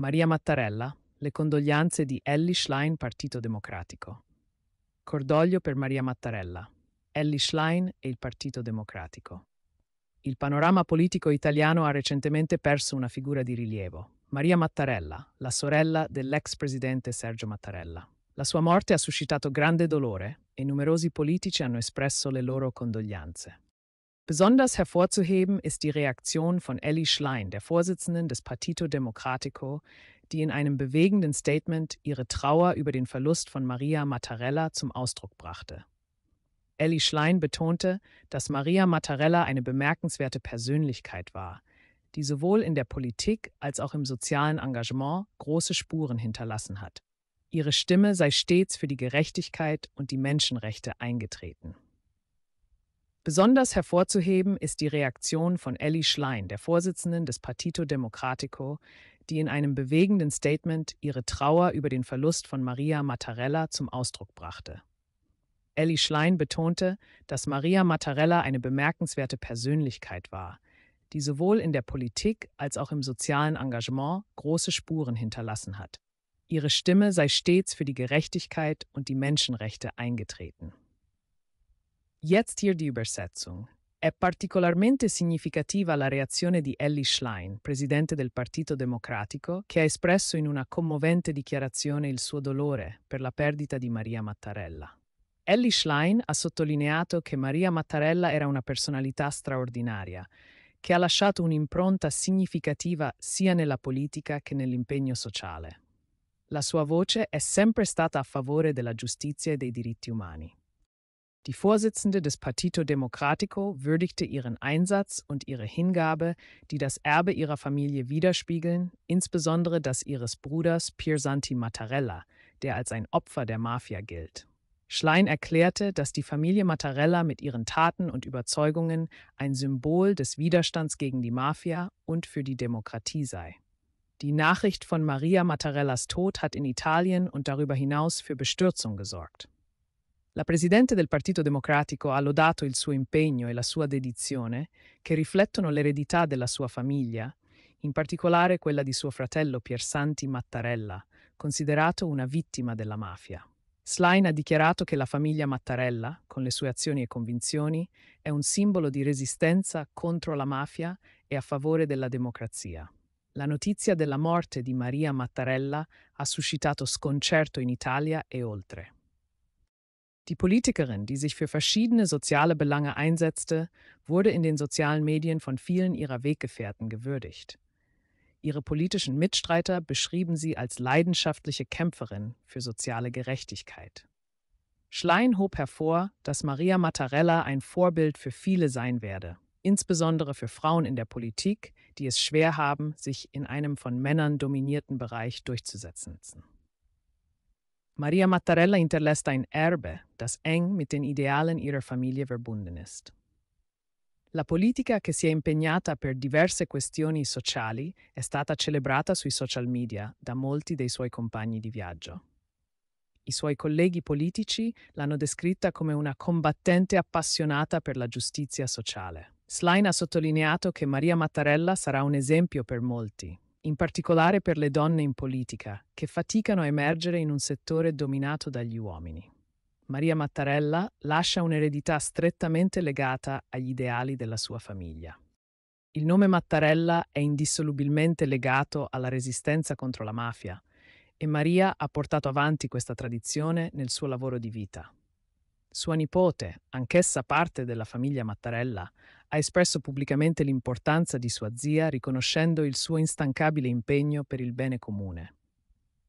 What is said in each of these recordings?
Maria Mattarella, le condoglianze di Ellie Schlein, Partito Democratico. Cordoglio per Maria Mattarella, Ellie Schlein e il Partito Democratico. Il panorama politico italiano ha recentemente perso una figura di rilievo, Maria Mattarella, la sorella dell'ex presidente Sergio Mattarella. La sua morte ha suscitato grande dolore e numerosi politici hanno espresso le loro condoglianze. Besonders hervorzuheben ist die Reaktion von Elli Schlein, der Vorsitzenden des Partito Democratico, die in einem bewegenden Statement ihre Trauer über den Verlust von Maria Mattarella zum Ausdruck brachte. Elli Schlein betonte, dass Maria Mattarella eine bemerkenswerte Persönlichkeit war, die sowohl in der Politik als auch im sozialen Engagement große Spuren hinterlassen hat. Ihre Stimme sei stets für die Gerechtigkeit und die Menschenrechte eingetreten. Besonders hervorzuheben ist die Reaktion von Elli Schlein, der Vorsitzenden des Partito Democratico, die in einem bewegenden Statement ihre Trauer über den Verlust von Maria Mattarella zum Ausdruck brachte. Elli Schlein betonte, dass Maria Mattarella eine bemerkenswerte Persönlichkeit war, die sowohl in der Politik als auch im sozialen Engagement große Spuren hinterlassen hat. Ihre Stimme sei stets für die Gerechtigkeit und die Menschenrechte eingetreten. Jetzt hier die Übersetzung. È particolarmente significativa la reazione di Ellie Schlein, presidente del Partito Democratico, che ha espresso in una commovente dichiarazione il suo dolore per la perdita di Maria Mattarella. Ellie Schlein ha sottolineato che Maria Mattarella era una personalità straordinaria, che ha lasciato un'impronta significativa sia nella politica che nell'impegno sociale. La sua voce è sempre stata a favore della giustizia e dei diritti umani. Die Vorsitzende des Partito Democratico würdigte ihren Einsatz und ihre Hingabe, die das Erbe ihrer Familie widerspiegeln, insbesondere das ihres Bruders Piersanti Mattarella, der als ein Opfer der Mafia gilt. Schlein erklärte, dass die Familie Mattarella mit ihren Taten und Überzeugungen ein Symbol des Widerstands gegen die Mafia und für die Demokratie sei. Die Nachricht von Maria Mattarellas Tod hat in Italien und darüber hinaus für Bestürzung gesorgt. La Presidente del Partito Democratico ha lodato il suo impegno e la sua dedizione, che riflettono l'eredità della sua famiglia, in particolare quella di suo fratello Piersanti Mattarella, considerato una vittima della mafia. Slain ha dichiarato che la famiglia Mattarella, con le sue azioni e convinzioni, è un simbolo di resistenza contro la mafia e a favore della democrazia. La notizia della morte di Maria Mattarella ha suscitato sconcerto in Italia e oltre. Die Politikerin, die sich für verschiedene soziale Belange einsetzte, wurde in den sozialen Medien von vielen ihrer Weggefährten gewürdigt. Ihre politischen Mitstreiter beschrieben sie als leidenschaftliche Kämpferin für soziale Gerechtigkeit. Schlein hob hervor, dass Maria Mattarella ein Vorbild für viele sein werde, insbesondere für Frauen in der Politik, die es schwer haben, sich in einem von Männern dominierten Bereich durchzusetzen. Maria Mattarella hinterlässt ein Erbe, das eng mit den Idealen ihrer Familie verbunden ist. La politica che si è impegnata per diverse questioni sociali è stata celebrata sui social media da molti dei suoi compagni di viaggio. I suoi colleghi politici l'hanno descritta come una combattente appassionata per la giustizia sociale. Slein ha sottolineato che Maria Mattarella sarà un esempio per molti, in particolare per le donne in politica, che faticano a emergere in un settore dominato dagli uomini. Maria Mattarella lascia un'eredità strettamente legata agli ideali della sua famiglia. Il nome Mattarella è indissolubilmente legato alla resistenza contro la mafia e Maria ha portato avanti questa tradizione nel suo lavoro di vita. Sua nipote, anch'essa parte della famiglia Mattarella, ha espresso pubblicamente l'importanza di sua zia riconoscendo il suo instancabile impegno per il bene comune.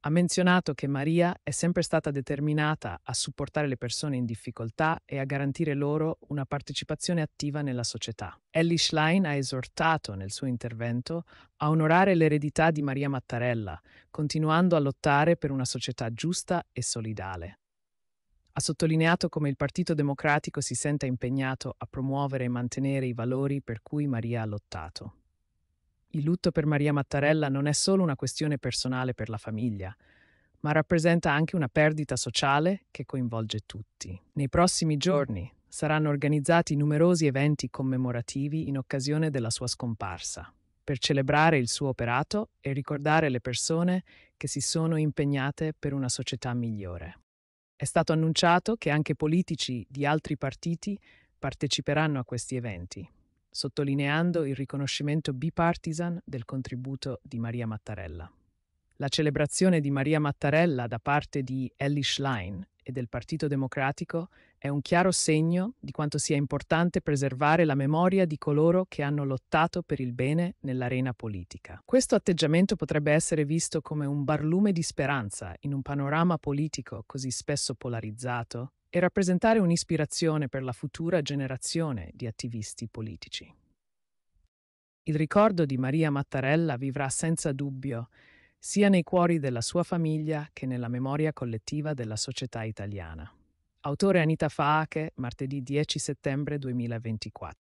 Ha menzionato che Maria è sempre stata determinata a supportare le persone in difficoltà e a garantire loro una partecipazione attiva nella società. Ellie Schlein ha esortato nel suo intervento a onorare l'eredità di Maria Mattarella, continuando a lottare per una società giusta e solidale. Ha sottolineato come il Partito Democratico si senta impegnato a promuovere e mantenere i valori per cui Maria ha lottato. Il lutto per Maria Mattarella non è solo una questione personale per la famiglia, ma rappresenta anche una perdita sociale che coinvolge tutti. Nei prossimi giorni saranno organizzati numerosi eventi commemorativi in occasione della sua scomparsa, per celebrare il suo operato e ricordare le persone che si sono impegnate per una società migliore. È stato annunciato che anche politici di altri partiti parteciperanno a questi eventi, sottolineando il riconoscimento bipartisan del contributo di Maria Mattarella la celebrazione di Maria Mattarella da parte di Ellie Schlein e del Partito Democratico è un chiaro segno di quanto sia importante preservare la memoria di coloro che hanno lottato per il bene nell'arena politica. Questo atteggiamento potrebbe essere visto come un barlume di speranza in un panorama politico così spesso polarizzato e rappresentare un'ispirazione per la futura generazione di attivisti politici. Il ricordo di Maria Mattarella vivrà senza dubbio sia nei cuori della sua famiglia che nella memoria collettiva della società italiana. Autore Anita Faache, martedì 10 settembre 2024.